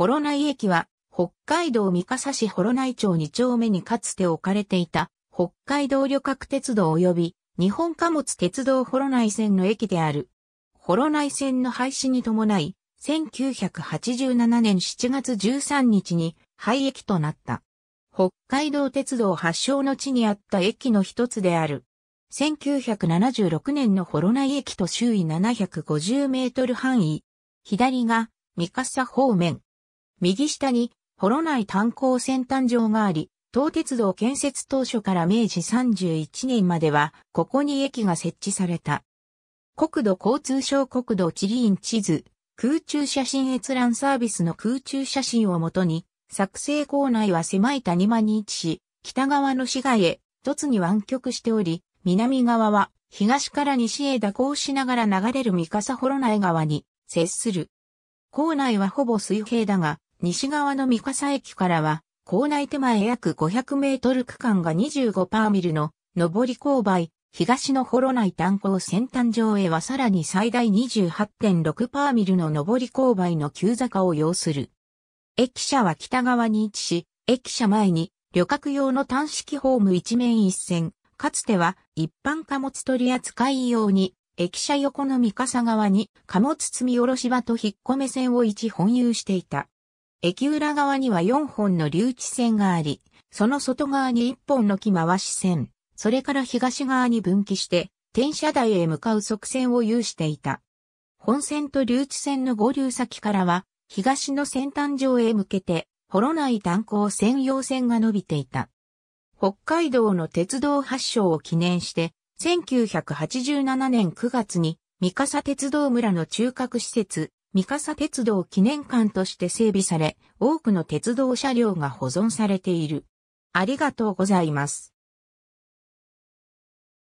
幌内駅は、北海道三笠市幌内町2丁目にかつて置かれていた、北海道旅客鉄道及び、日本貨物鉄道幌内線の駅である。幌内線の廃止に伴い、1987年7月13日に廃駅となった。北海道鉄道発祥の地にあった駅の一つである。1976年の幌内駅と周囲750メートル範囲。左が三笠方面、右下に、幌内炭鉱先端場があり、東鉄道建設当初から明治31年までは、ここに駅が設置された。国土交通省国土地理院地図、空中写真閲覧サービスの空中写真をもとに、作成構内は狭い谷間に位置し、北側の市街へ、凸に湾曲しており、南側は東から西へ蛇行しながら流れる三笠幌内川に接する。構内はほぼ水平だが、西側の三笠駅からは、校内手前約500メートル区間が25パーミルの上り勾配、東の幌内炭鉱先端上へはさらに最大28.6パーミルの上り勾配の急坂を要する。駅舎は北側に位置し、駅舎前に旅客用の単式ホーム一面一線、かつては一般貨物取扱い用に、駅舎横の三笠側に貨物積み下ろし場と引っ込め線を一本有していた。駅裏側には4本の留置線があり、その外側に1本の木回し線、それから東側に分岐して、転車台へ向かう側線を有していた。本線と留置線の合流先からは、東の先端上へ向けて、幌内炭鉱専用線が伸びていた。北海道の鉄道発祥を記念して、1987年9月に、三笠鉄道村の中核施設、三笠鉄道記念館として整備され、多くの鉄道車両が保存されている。ありがとうございます。